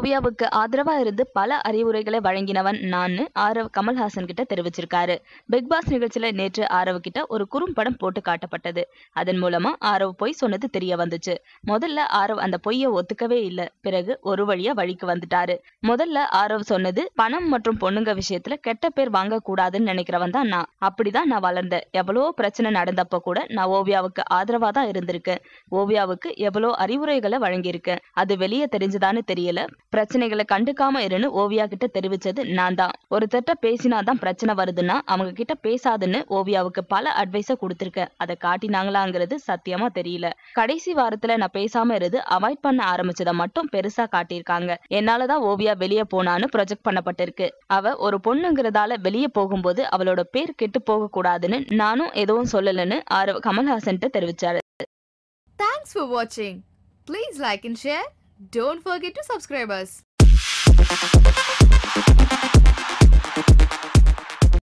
ஓவியாவுக்கு ஆதரவா இருந்து பல அறிவுரைகளை வழங்கினவன் நான் ஆரவ் கமல்ஹாசன் கிட்ட தெரிவிச்சிருக்காரு பிக் பாஸ் நிகழ்ச்சியில நேற்று ஆரவ் கிட்ட ஒரு குறும்படம் போட்டு காட்டப்பட்டது அதன் மூலமா ஆரவ் பொய் சொன்னது தெரிய வந்துச்சு முதல்ல ஆரவ் அந்த பொய்ய ஒத்துக்கவே இல்ல பிறகு ஒரு வழியா வழிக்கு வந்துட்டாரு முதல்ல ஆரவ் சொன்னது பணம் மற்றும் பொண்ணுங்க விஷயத்துல கெட்ட பேர் வாங்க கூடாதுன்னு நினைக்கிறவன் தான் நான் அப்படிதான் நான் வளர்ந்தேன் எவ்வளவோ பிரச்சனை நடந்தப்ப கூட நான் ஓவியாவுக்கு ஆதரவா தான் இருந்திருக்கேன் ஓவியாவுக்கு எவ்வளவு அறிவுரைகளை வழங்கியிருக்கேன் அது வெளியே தெரிஞ்சுதான்னு தெரியல பிரச்சனைகளை கண்டுக்காம இருன்னு ஓவியா கிட்ட தெரிவிச்சது நான் தான் ஒரு திட்ட பேசினாதான் பிரச்சனை வருதுன்னா அவங்க கிட்ட பேசாதுன்னு ஓவியாவுக்கு பல அட்வைஸ கொடுத்துருக்கேன் அதை காட்டினாங்களாங்கிறது சத்தியமா தெரியல கடைசி வாரத்துல நான் பேசாம இருந்து அவாய்ட் பண்ண ஆரம்பிச்சதை மட்டும் பெருசா காட்டியிருக்காங்க என்னாலதான் ஓவியா வெளியே போனான்னு ப்ரொஜெக்ட் பண்ணப்பட்டிருக்கு அவ ஒரு பொண்ணுங்கிறதால வெளியே போகும்போது அவளோட பேர் கெட்டு போக கூடாதுன்னு நானும் எதுவும் சொல்லலன்னு ஆரவ் கமல்ஹாசன் தெரிவிச்சாரு தேங்க்ஸ் ஃபார் வாட்சிங் please like and share Don't forget to subscribe us.